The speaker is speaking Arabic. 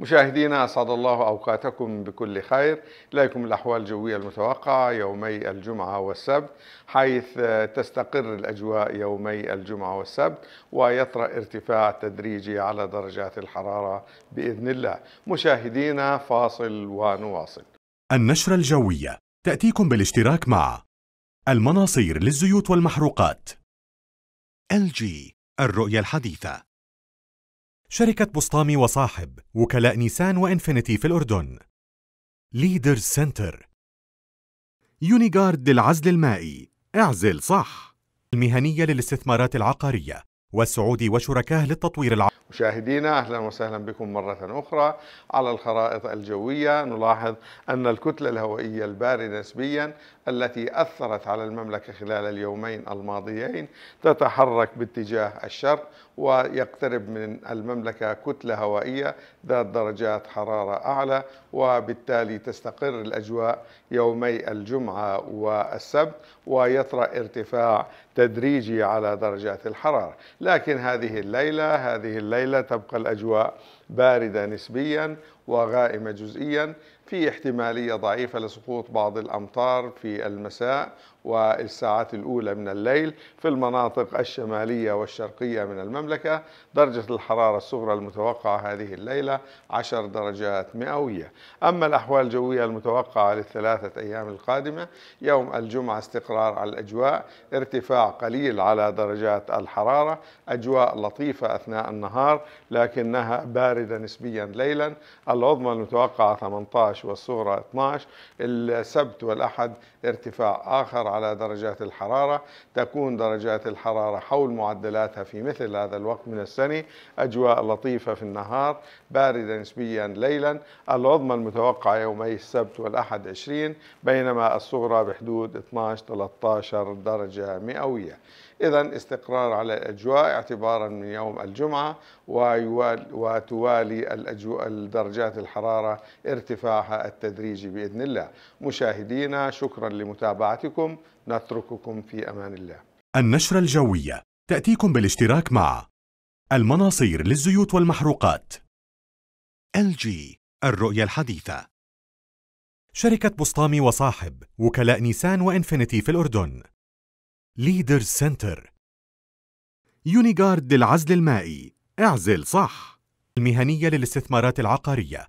مشاهدينا أسعد الله أوقاتكم بكل خير إليكم الأحوال الجوية المتوقعة يومي الجمعة والسبت حيث آه، تستقر الأجواء يومي الجمعة والسبت ويطرأ ارتفاع تدريجي على درجات الحرارة بإذن الله مشاهدينا فاصل ونواصل النشرة الجوية تأتيكم بالاشتراك مع المناصير للزيوت والمحروقات LG الرؤية الحديثة شركة بسطامي وصاحب وكلاء نيسان وإنفينيتي في الأردن ليدرز سنتر يونيغارد للعزل المائي اعزل صح المهنية للاستثمارات العقارية والسعودي وشركاه للتطوير العقاري مشاهدينا اهلا وسهلا بكم مره اخرى على الخرائط الجويه نلاحظ ان الكتله الهوائيه البارده نسبيا التي اثرت على المملكه خلال اليومين الماضيين تتحرك باتجاه الشرق ويقترب من المملكه كتله هوائيه ذات درجات حراره اعلى وبالتالي تستقر الاجواء يومي الجمعه والسبت ويطرا ارتفاع تدريجي على درجات الحراره لكن هذه الليله هذه الليله الليلة تبقى الأجواء باردة نسبيا وغائمة جزئيا في احتمالية ضعيفة لسقوط بعض الأمطار في المساء والساعات الأولى من الليل في المناطق الشمالية والشرقية من المملكة درجة الحرارة الصغرى المتوقعة هذه الليلة 10 درجات مئوية أما الأحوال الجوية المتوقعة للثلاثة أيام القادمة يوم الجمعة استقرار على الأجواء ارتفاع قليل على درجات الحرارة أجواء لطيفة أثناء النهار لكنها باردة نسبيا ليلا العظمى المتوقعة 18 11 والصغرى 12 السبت والأحد ارتفاع آخر على درجات الحرارة تكون درجات الحرارة حول معدلاتها في مثل هذا الوقت من السنة أجواء لطيفة في النهار باردة نسبيا ليلا العظمى المتوقعة يومي السبت والأحد 20 بينما الصغرى بحدود 12-13 درجة مئوية إذا استقرار على الأجواء اعتبارا من يوم الجمعة وتوالي الأجواء درجات الحرارة ارتفاع الإصلاح التدريجي بإذن الله مشاهدينا شكرا لمتابعتكم نترككم في أمان الله النشرة الجوية تأتيكم بالاشتراك مع المناصير للزيوت والمحروقات LG الرؤية الحديثة شركة بسطامي وصاحب وكلاء نيسان وإنفينيتي في الأردن ليدر سنتر يونيغارد للعزل المائي اعزل صح المهنية للاستثمارات العقارية